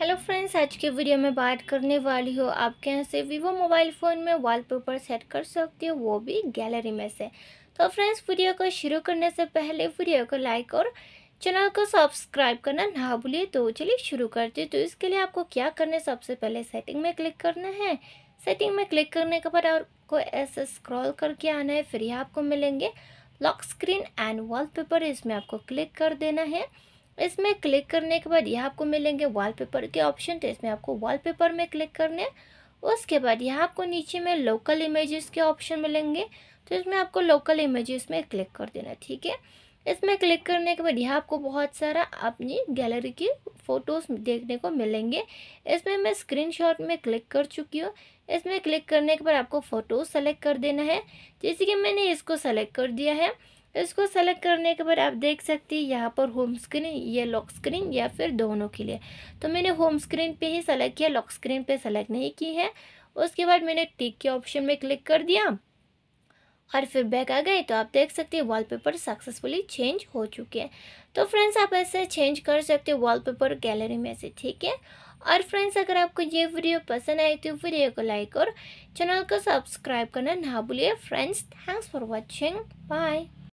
hello friends आज के video में बात करने वाली हो आपके यहाँ से वीवो मोबाइल फ़ोन में वॉलपेपर सेट कर सकते हो वो भी गैलरी में से तो फ्रेंड्स वीडियो को शुरू करने से पहले वीडियो को लाइक और चैनल को सब्सक्राइब करना ना भूलिए तो चलिए शुरू करते तो इसके लिए आपको क्या करने सबसे पहले सेटिंग में क्लिक करना है सेटिंग में क्लिक करने के बाद आपको ऐसे स्क्रॉल करके आना है फिर ही आपको मिलेंगे लॉक स्क्रीन एंड वॉल इसमें आपको क्लिक कर देना है इसमें क्लिक करने के बाद यहाँ आपको मिलेंगे वॉलपेपर के ऑप्शन तो इसमें आपको वॉलपेपर में क्लिक करने उसके बाद यहाँ आपको नीचे में लोकल इमेजेस के ऑप्शन मिलेंगे तो इसमें आपको लोकल इमेजेस में क्लिक कर देना ठीक है इसमें क्लिक करने के बाद यहाँ आपको बहुत सारा अपनी गैलरी की फ़ोटोज़ देखने को मिलेंगे इसमें मैं स्क्रीनशॉट में क्लिक कर चुकी हूँ इसमें क्लिक करने के बाद आपको फोटो सेलेक्ट कर देना है जैसे कि मैंने इसको सेलेक्ट कर दिया है इसको सेलेक्ट करने के बाद आप देख सकते हैं यहाँ पर होम स्क्रीन या लॉक स्क्रीन या फिर दोनों के लिए तो मैंने होम स्क्रीन पे ही सेलेक्ट किया लॉक स्क्रीन पे सेलेक्ट नहीं की है उसके बाद मैंने टिक के ऑप्शन में क्लिक कर दिया और फिर बैक आ गए तो आप देख सकते हैं वॉलपेपर सक्सेसफुली चेंज हो चुके हैं तो फ्रेंड्स आप ऐसे चेंज कर सकते हो वॉलपेपर गैलरी में से ठीक है और फ्रेंड्स अगर आपको ये वीडियो पसंद आई तो वीडियो को लाइक और चैनल को सब्सक्राइब करना ना भूलिए friends thanks for watching bye